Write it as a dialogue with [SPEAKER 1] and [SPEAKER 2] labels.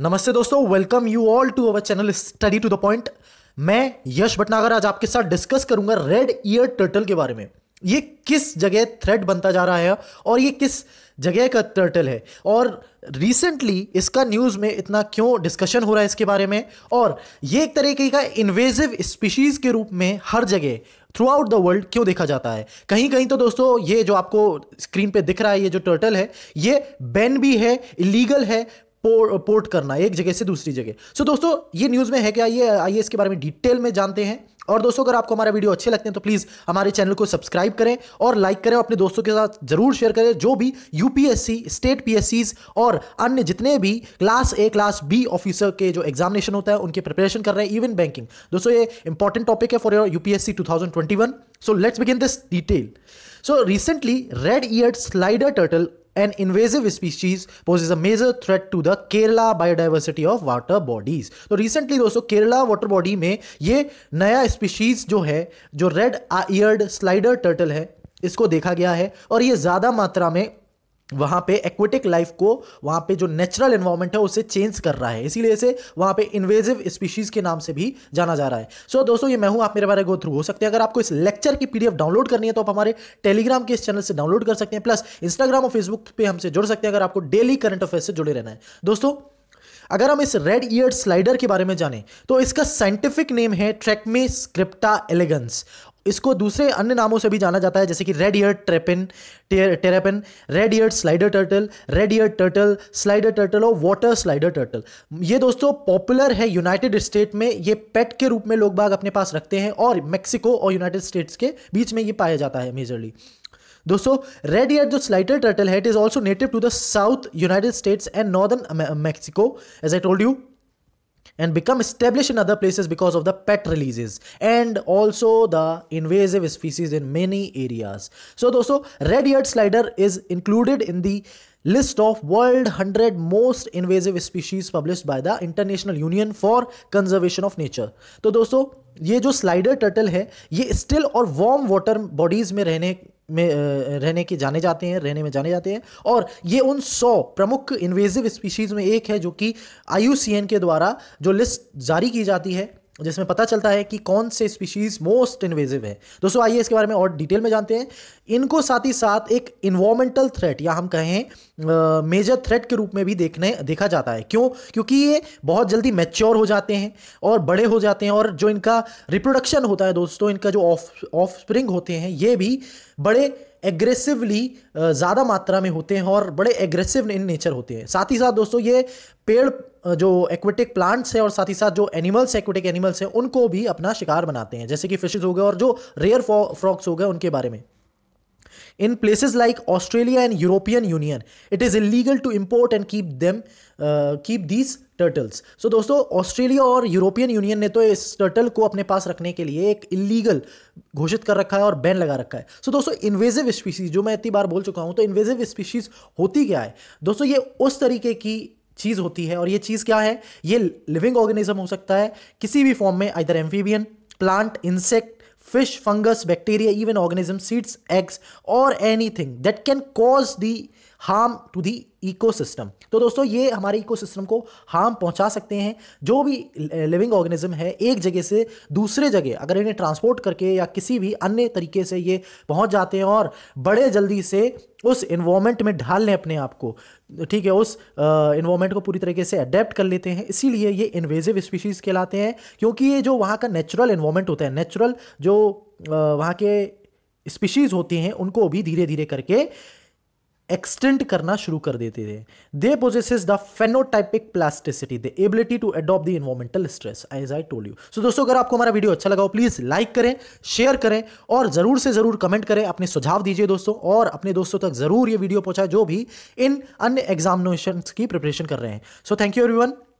[SPEAKER 1] नमस्ते दोस्तों welcome you all to our channel study to the point मैं यश भटनागर आज आपके साथ डिस्कस करूंगा रेड ईयर टर्टल के बारे में ये किस जगह थ्रेड बनता जा रहा है और ये किस जगह का टर्टल है और रिसेंटली इसका न्यूज़ में इतना क्यों डिस्कशन हो रहा है इसके बारे में और ये एक तरीके का इन्वेजिव स्पीशीज़ के रूप में हर जगह थ्रू आउट द वर्ल्ड क्यों देखा जाता है कहीं कहीं तो दोस्तों ये जो आपको स्क्रीन पे दिख रहा है ये जो टर्टल है ये बैन भी है इलीगल है पोर्ट करना एक जगह से दूसरी जगह सो so, दोस्तों ये न्यूज़ में है क्या ये आइए इसके बारे में डिटेल में जानते हैं और दोस्तों अगर आपको हमारा वीडियो अच्छे लगते हैं तो प्लीज़ हमारे चैनल को सब्सक्राइब करें और लाइक करें और अपने दोस्तों के साथ जरूर शेयर करें जो भी यूपीएससी स्टेट पी और अन्य जितने भी class A class B officer के जो एग्जामिनेशन होता है उनके प्रिपरेशन कर रहे हैं इवन बैंकिंग दोस्तों ये इंपॉर्टेंट टॉपिक है for your UPSC P so let's begin this detail so recently red ear slider turtle an invasive species poses a major threat to the Kerala biodiversity of water bodies. तो recently दोस्तों Kerala water body में ये नया species जो है जो red eared slider turtle है इसको देखा गया है और ये ज़्यादा मात्रा में वहाँ पे एक्वेटिक लाइफ को वहाँ पे जो नेचुरल इन्वायरमेंट है उसे चेंज कर रहा है इसीलिए इसे वहाँ पे इन्वेजिव स्पीशीज़ के नाम से भी जाना जा रहा है सो so, दोस्तों ये मैं हूँ आप मेरे बारे गो थ्रू हो सकते हैं अगर आपको इस लेक्चर की पीडीएफ डाउनलोड करनी है तो आप हमारे टेलीग्राम के इस चैनल से डाउनलोड कर सकते हैं प्लस इंस्टाग्राम और फेसबुक पर हमसे जुड़ सकते हैं अगर आपको डेली करंट अफेयर से जुड़े रहना है दोस्तों अगर हम इस रेड ईयर स्लाइडर के बारे में जानें तो इसका साइंटिफिक नेम है ट्रेकमे स्क्रिप्टा एलिगेंस इसको दूसरे अन्य नामों से भी जाना जाता है जैसे कि red ear terrapin terrapin red ear slider turtle red ear turtle slider turtle और वाटर स्लाइडर टर्टल ये दोस्तों पॉपुलर है यूनाइटेड स्टेट में ये पेट के रूप में लोग बाग अपने पास रखते हैं और मैक्सिको और यूनाइटेड स्टेट्स के बीच में ये पाया जाता है मेजरली दोस्तों रेड ईयर जो स्लाइडर टर्टल है it is also native to the south United States and northern Mexico as I told you and become established in other places because of the pet releases and also the invasive species in many areas. So, dosto, red-eared slider is included in the list of world 100 most invasive species published by the International Union for Conservation of Nature. to dosto ये जो slider turtle है ये still और warm water bodies में रहने में रहने के जाने जाते हैं रहने में जाने जाते हैं और ये उन सौ प्रमुख इन्वेजिव स्पीशीज़ में एक है जो कि आई के द्वारा जो लिस्ट जारी की जाती है जिसमें पता चलता है कि कौन से स्पीशीज़ मोस्ट इन्वेजिव है दोस्तों आइए इसके बारे में और डिटेल में जानते हैं इनको साथ ही साथ एक इन्वामेंटल थ्रेट या हम कहें मेजर थ्रेट के रूप में भी देखने देखा जाता है क्यों क्योंकि ये बहुत जल्दी मैच्योर हो जाते हैं और बड़े हो जाते हैं और जो इनका रिप्रोडक्शन होता है दोस्तों इनका जो ऑफ ऑफ स्प्रिंग होते हैं ये भी बड़े एग्रेसिवली uh, ज़्यादा मात्रा में होते हैं और बड़े एग्रेसिव इन नेचर होते हैं साथ ही साथ दोस्तों ये पेड़ uh, जो एक्वेटिक प्लांट्स हैं और साथ ही साथ जो एनिमल्स एक्वेटिक एनिमल्स हैं उनको भी अपना शिकार बनाते हैं जैसे कि फिशेज हो गए और जो रेयर फ्रॉक्स हो गए उनके बारे में in places like Australia and European Union it is illegal to import and keep them keep these turtles so दोस्तों ऑस्ट्रेलिया और यूरोपियन यूनियन ने तो इस टर्टल को अपने पास रखने के लिए एक इलीगल घोषित कर रखा है और बैन लगा रखा है सो so, दोस्तों इन्वेजिव स्पीशीज जो मैं इतनी बार बोल चुका हूँ तो इन्वेजिव स्पीशीज होती क्या है दोस्तों ये उस तरीके की चीज़ होती है और ये चीज़ क्या है ये लिविंग ऑर्गेनिज्म हो सकता है किसी भी फॉर्म में इधर amphibian plant insect fish, fungus, bacteria, even organisms, seeds, eggs or anything that can cause the harm to the ecosystem तो दोस्तों ये हमारे इकोसिस्टम को हार्म पहुंचा सकते हैं जो भी लिविंग ऑर्गेनिज्म है एक जगह से दूसरे जगह अगर इन्हें ट्रांसपोर्ट करके या किसी भी अन्य तरीके से ये पहुंच जाते हैं और बड़े जल्दी से उस इन्वामेंट में ढाल लें अपने आप को ठीक है उस इन्वामेंट को पूरी तरीके से अडेप्ट कर लेते हैं इसीलिए ये इन्वेजिव स्पीशीज़ कहलाते हैं क्योंकि ये जो वहाँ का नेचुरल इन्वामेंट होता है नेचुरल जो वहाँ के स्पीशीज़ होती हैं उनको भी धीरे धीरे करके एक्सटेंड करना शुरू कर देते थे they possesses the phenotypic plasticity the ability to adapt the environmental stress as I told you so दोस्तों अगर आपको हमारा वीडियो अच्छा लगा हो प्लीज़ लाइक करें शेयर करें और ज़रूर से ज़रूर कमेंट करें अपने सुझाव दीजिए दोस्तों और अपने दोस्तों तक ज़रूर ये वीडियो पहुंचाए जो भी इन अन्य एग्जामिनेशन की प्रिपरेशन कर रहे हैं सो थैंक यू एवरी